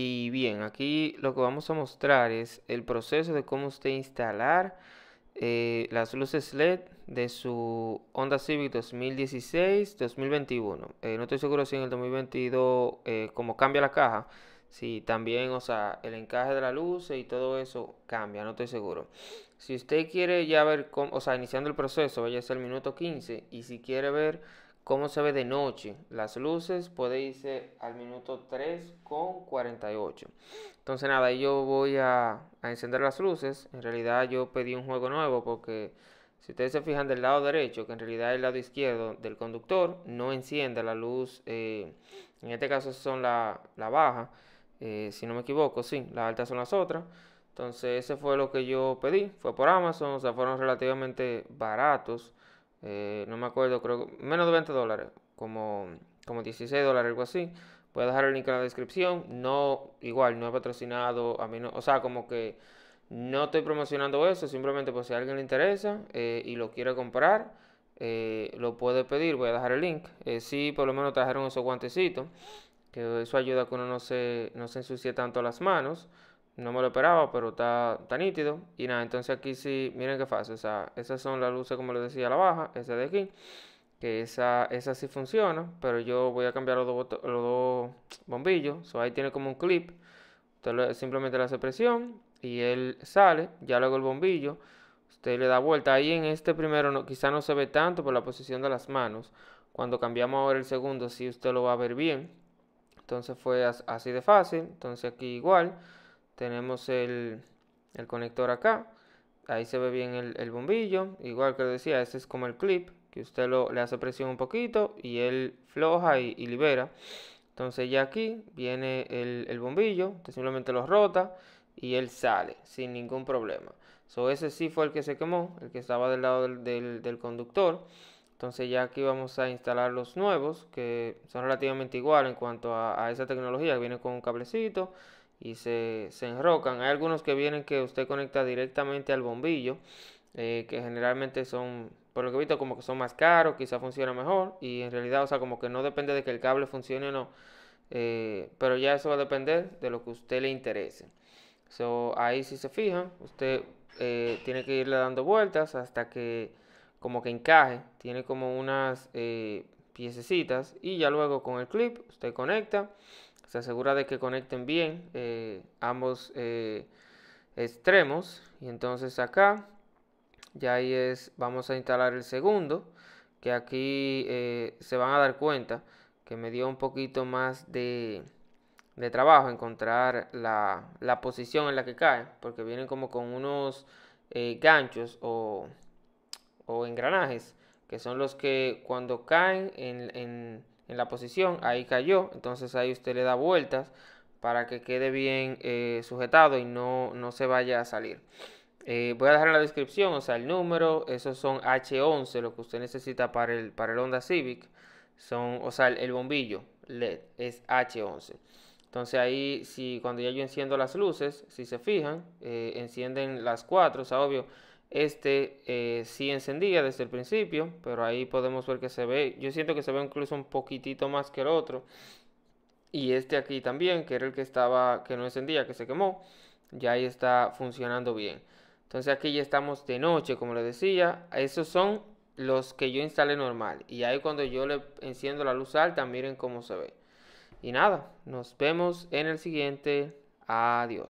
Y bien, aquí lo que vamos a mostrar es el proceso de cómo usted instalar eh, las luces LED de su Honda Civic 2016-2021. Eh, no estoy seguro si en el 2022 eh, como cambia la caja, si también, o sea, el encaje de la luz y todo eso cambia, no estoy seguro. Si usted quiere ya ver, cómo, o sea, iniciando el proceso, vaya a ser el minuto 15 y si quiere ver ¿Cómo se ve de noche? Las luces puede irse al minuto 3 con 48. Entonces nada, yo voy a, encender las luces. En realidad yo pedí un juego nuevo porque si ustedes se fijan del lado derecho, que en realidad es el lado izquierdo del conductor, no enciende la luz. Eh, en este caso son la, bajas, baja, eh, si no me equivoco, sí, las altas son las otras. Entonces, ese fue lo que yo pedí. Fue por Amazon, o sea, fueron relativamente baratos. Eh, no me acuerdo, creo menos de 20 dólares, como, como 16 dólares, algo así. Voy a dejar el link en la descripción. No, igual, no he patrocinado, a mí o sea, como que no estoy promocionando eso, simplemente por si a alguien le interesa eh, y lo quiere comprar, eh, lo puede pedir, voy a dejar el link. si por lo menos trajeron esos guantecitos, que eso ayuda a que uno no se, no se ensucie tanto las manos. No me lo esperaba, pero está, tan nítido. Y nada, entonces aquí sí, miren qué fácil. O sea, esas son las luces, como les decía, la baja, esa de aquí. Que esa, esa sí funciona, pero yo voy a cambiar los dos, los dos bombillos. ahí tiene como un clip. Usted simplemente le hace presión y él sale. Ya luego el bombillo, usted le da vuelta. Ahí en este primero no, quizá no se ve tanto por la posición de las manos. Cuando cambiamos ahora el segundo, sí usted lo va a ver bien. Entonces fue así de fácil. Entonces aquí igual tenemos el, conector acá. Ahí se ve bien el, bombillo. Igual que decía, ese es como el clip. Que usted lo, le hace presión un poquito y él floja y, libera. Entonces ya aquí viene el, bombillo. Usted simplemente lo rota y él sale sin ningún problema. So, ese sí fue el que se quemó, el que estaba del lado del, conductor. Entonces ya aquí vamos a instalar los nuevos, que son relativamente igual en cuanto a, esa tecnología, viene con un cablecito y se, enrocan. Hay algunos que vienen que usted conecta directamente al bombillo, eh, que generalmente son, por lo que he visto, como que son más caros, quizá funciona mejor y en realidad, o sea, como que no depende de que el cable funcione o no, eh, pero ya eso va a depender de lo que a usted le interese. ahí si se fijan, usted eh, tiene que irle dando vueltas hasta que como que encaje, tiene como unas piececitas y ya luego con el clip usted conecta se asegura de que conecten bien eh, ambos eh, extremos y entonces acá ya ahí es vamos a instalar el segundo que aquí eh, se van a dar cuenta que me dio un poquito más de, trabajo encontrar la, posición en la que cae porque vienen como con unos ganchos o, o engranajes que son los que cuando caen en en la posición, ahí cayó, entonces ahí usted le da vueltas para que quede bien eh, sujetado y no, no, se vaya a salir. Eh, voy a dejar en la descripción, o sea, el número, esos son H11, lo que usted necesita para el, para el Honda Civic, son, o sea, el, bombillo LED es H11. Entonces ahí, si cuando ya yo enciendo las luces, si se fijan, eh, encienden las cuatro, o sea, obvio, este eh, sí encendía desde el principio, pero ahí podemos ver que se ve, yo siento que se ve incluso un poquitito más que el otro. Y este aquí también, que era el que estaba, que no encendía, que se quemó, ya ahí está funcionando bien. Entonces aquí ya estamos de noche, como les decía, esos son los que yo instalé normal. Y ahí cuando yo le enciendo la luz alta, miren cómo se ve. Y nada, nos vemos en el siguiente. Adiós.